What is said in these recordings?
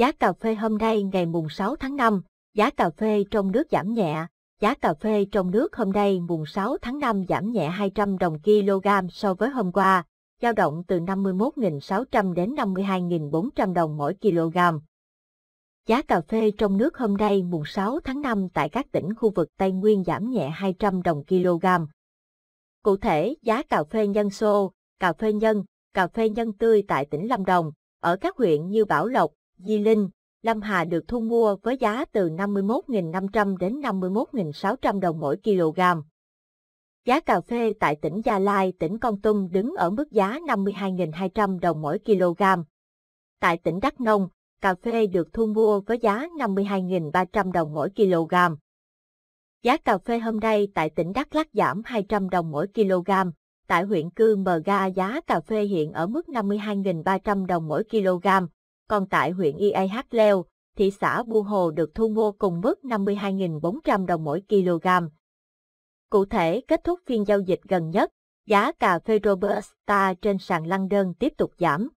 Giá cà phê hôm nay ngày mùng 6 tháng 5, giá cà phê trong nước giảm nhẹ. Giá cà phê trong nước hôm nay mùng 6 tháng 5 giảm nhẹ 200 đồng kg so với hôm qua, dao động từ 51.600 đến 52.400 đồng mỗi kg. Giá cà phê trong nước hôm nay mùng 6 tháng 5 tại các tỉnh khu vực Tây Nguyên giảm nhẹ 200 đồng kg. Cụ thể, giá cà phê nhân xô, cà phê nhân, cà phê nhân tươi tại tỉnh Lâm Đồng, ở các huyện như Bảo Lộc, Di Linh, Lâm Hà được thu mua với giá từ 51.500 đến 51.600 đồng mỗi kg. Giá cà phê tại tỉnh Gia Lai, tỉnh Con Tum đứng ở mức giá 52.200 đồng mỗi kg. Tại tỉnh Đắk Nông, cà phê được thu mua với giá 52.300 đồng mỗi kg. Giá cà phê hôm nay tại tỉnh Đắk Lắk giảm 200 đồng mỗi kg. Tại huyện Cư Mờ Ga giá cà phê hiện ở mức 52.300 đồng mỗi kg còn tại huyện IAH leo, thị xã Bu Hồ được thu mua cùng mức 52.400 đồng mỗi kg. Cụ thể, kết thúc phiên giao dịch gần nhất, giá cà phê Robusta trên sàn London tiếp tục giảm.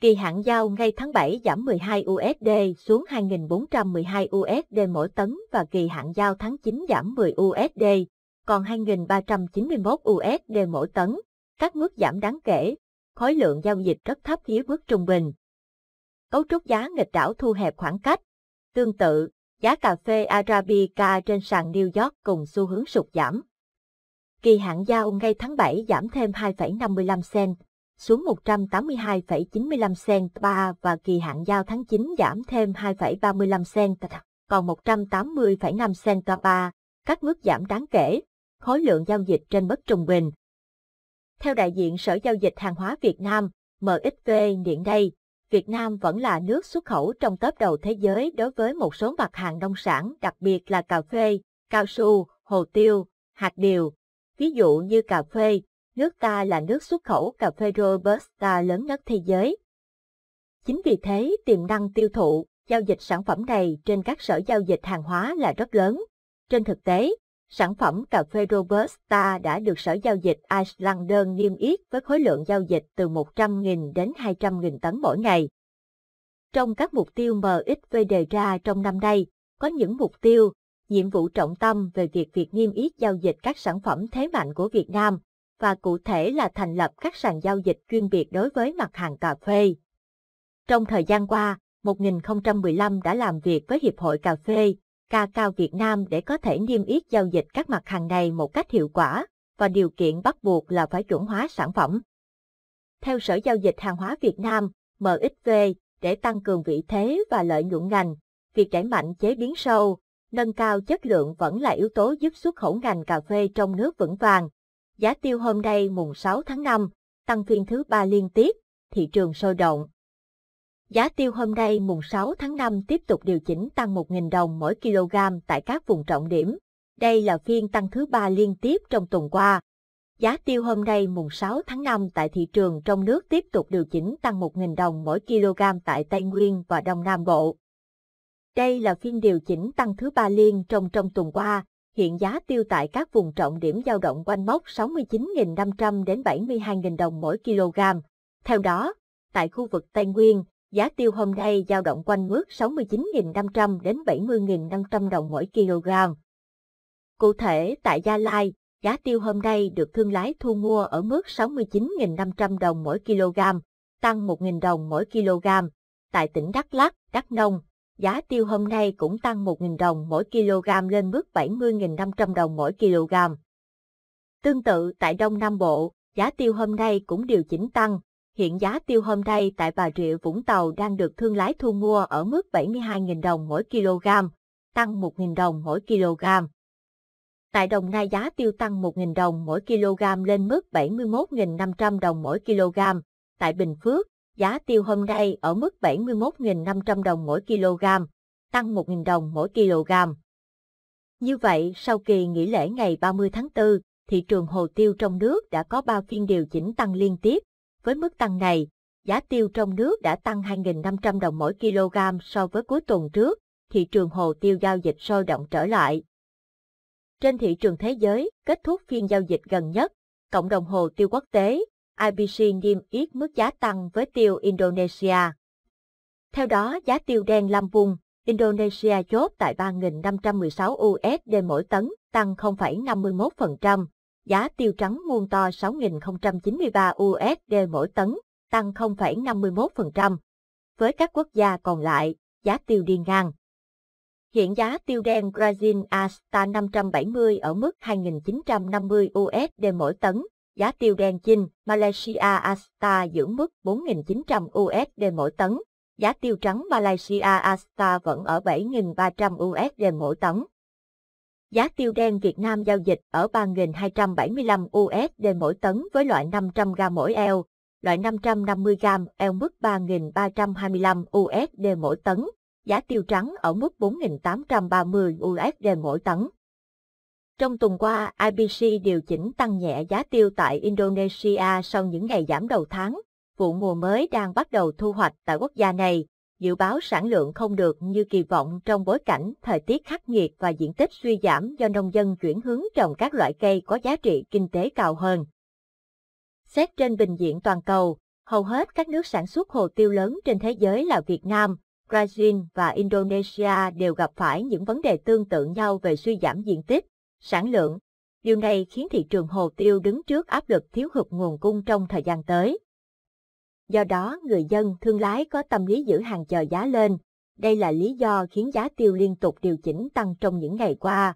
Kỳ hạn giao ngay tháng 7 giảm 12 USD xuống 2.412 USD mỗi tấn và kỳ hạn giao tháng 9 giảm 10 USD, còn 2.391 USD mỗi tấn. Các mức giảm đáng kể, khối lượng giao dịch rất thấp dưới mức trung bình cấu trúc giá nghịch đảo thu hẹp khoảng cách. Tương tự, giá cà phê Arabica trên sàn New York cùng xu hướng sụt giảm. Kỳ hạn giao ngay tháng 7 giảm thêm 2,55 cent, xuống 182,95 cent 3 và kỳ hạn giao tháng 9 giảm thêm 2,35 cent, còn 180,5 cent 3, các mức giảm đáng kể, khối lượng giao dịch trên mức trung bình. Theo đại diện Sở Giao dịch Hàng hóa Việt Nam, MXV hiện đây. Việt Nam vẫn là nước xuất khẩu trong top đầu thế giới đối với một số mặt hàng nông sản, đặc biệt là cà phê, cao su, hồ tiêu, hạt điều. Ví dụ như cà phê, nước ta là nước xuất khẩu cà phê Robusta lớn nhất thế giới. Chính vì thế, tiềm năng tiêu thụ, giao dịch sản phẩm này trên các sở giao dịch hàng hóa là rất lớn. Trên thực tế, Sản phẩm cà phê Robusta đã được Sở Giao dịch Iceland niêm yết với khối lượng giao dịch từ 100.000 đến 200.000 tấn mỗi ngày. Trong các mục tiêu MXV đề ra trong năm nay, có những mục tiêu, nhiệm vụ trọng tâm về việc việc niêm yết giao dịch các sản phẩm thế mạnh của Việt Nam, và cụ thể là thành lập các sàn giao dịch chuyên biệt đối với mặt hàng cà phê. Trong thời gian qua, 1015 đã làm việc với Hiệp hội Cà phê, Cao Việt Nam để có thể niêm yết giao dịch các mặt hàng này một cách hiệu quả, và điều kiện bắt buộc là phải chuẩn hóa sản phẩm. Theo Sở Giao dịch Hàng hóa Việt Nam, MXV, để tăng cường vị thế và lợi nhuận ngành, việc đẩy mạnh chế biến sâu, nâng cao chất lượng vẫn là yếu tố giúp xuất khẩu ngành cà phê trong nước vững vàng. Giá tiêu hôm nay mùng 6 tháng 5, tăng phiên thứ ba liên tiếp, thị trường sôi động. Giá tiêu hôm nay mùng 6 tháng 5 tiếp tục điều chỉnh tăng 1.000 đồng mỗi kg tại các vùng trọng điểm. Đây là phiên tăng thứ ba liên tiếp trong tuần qua. Giá tiêu hôm nay mùng 6 tháng 5 tại thị trường trong nước tiếp tục điều chỉnh tăng 1.000 đồng mỗi kg tại Tây Nguyên và Đông Nam Bộ. Đây là phiên điều chỉnh tăng thứ ba liên trong trong tuần qua. Hiện giá tiêu tại các vùng trọng điểm giao động quanh mốc 69.500 đến 72.000 đồng mỗi kg. Theo đó, tại khu vực Tây Nguyên, Giá tiêu hôm nay giao động quanh mức 69.500 đến 70.500 đồng mỗi kg. Cụ thể, tại Gia Lai, giá tiêu hôm nay được thương lái thu mua ở mức 69.500 đồng mỗi kg, tăng 1.000 đồng mỗi kg. Tại tỉnh Đắk Lắk, Đắk Nông, giá tiêu hôm nay cũng tăng 1.000 đồng mỗi kg lên mức 70.500 đồng mỗi kg. Tương tự tại Đông Nam Bộ, giá tiêu hôm nay cũng điều chỉnh tăng, Hiện giá tiêu hôm nay tại Bà Rịa Vũng Tàu đang được thương lái thu mua ở mức 72.000 đồng mỗi kg, tăng 1.000 đồng mỗi kg. Tại Đồng Nai giá tiêu tăng 1.000 đồng mỗi kg lên mức 71.500 đồng mỗi kg. Tại Bình Phước, giá tiêu hôm nay ở mức 71.500 đồng mỗi kg, tăng 1.000 đồng mỗi kg. Như vậy, sau kỳ nghỉ lễ ngày 30 tháng 4, thị trường hồ tiêu trong nước đã có 3 phiên điều chỉnh tăng liên tiếp. Với mức tăng này, giá tiêu trong nước đã tăng 2.500 đồng mỗi kg so với cuối tuần trước, thị trường hồ tiêu giao dịch sôi động trở lại. Trên thị trường thế giới, kết thúc phiên giao dịch gần nhất, cộng đồng hồ tiêu quốc tế, IBC niêm yết mức giá tăng với tiêu Indonesia. Theo đó, giá tiêu đen Lam Vung, Indonesia chốt tại 3.516 USD mỗi tấn, tăng 0,51%, giá tiêu trắng muôn to 6.093 USD mỗi tấn, tăng 0,51%. Với các quốc gia còn lại, giá tiêu đi ngang. Hiện giá tiêu đen Brazil Asta 570 ở mức 2.950 USD mỗi tấn, giá tiêu đen chinh Malaysia Asta giữ mức 4.900 USD mỗi tấn, giá tiêu trắng Malaysia Asta vẫn ở 7.300 USD mỗi tấn. Giá tiêu đen Việt Nam giao dịch ở 3.275 USD mỗi tấn với loại 500 g mỗi eo, loại 550 g eo mức 3.325 USD mỗi tấn, giá tiêu trắng ở mức 4.830 USD mỗi tấn. Trong tuần qua, IBC điều chỉnh tăng nhẹ giá tiêu tại Indonesia sau những ngày giảm đầu tháng. Vụ mùa mới đang bắt đầu thu hoạch tại quốc gia này, dự báo sản lượng không được như kỳ vọng trong bối cảnh thời tiết khắc nghiệt và diện tích suy giảm do nông dân chuyển hướng trồng các loại cây có giá trị kinh tế cao hơn. Xét trên bình diện toàn cầu, hầu hết các nước sản xuất hồ tiêu lớn trên thế giới là Việt Nam, Brazil và Indonesia đều gặp phải những vấn đề tương tự nhau về suy giảm diện tích, sản lượng. Điều này khiến thị trường hồ tiêu đứng trước áp lực thiếu hụt nguồn cung trong thời gian tới. Do đó người dân thương lái có tâm lý giữ hàng chờ giá lên. Đây là lý do khiến giá tiêu liên tục điều chỉnh tăng trong những ngày qua,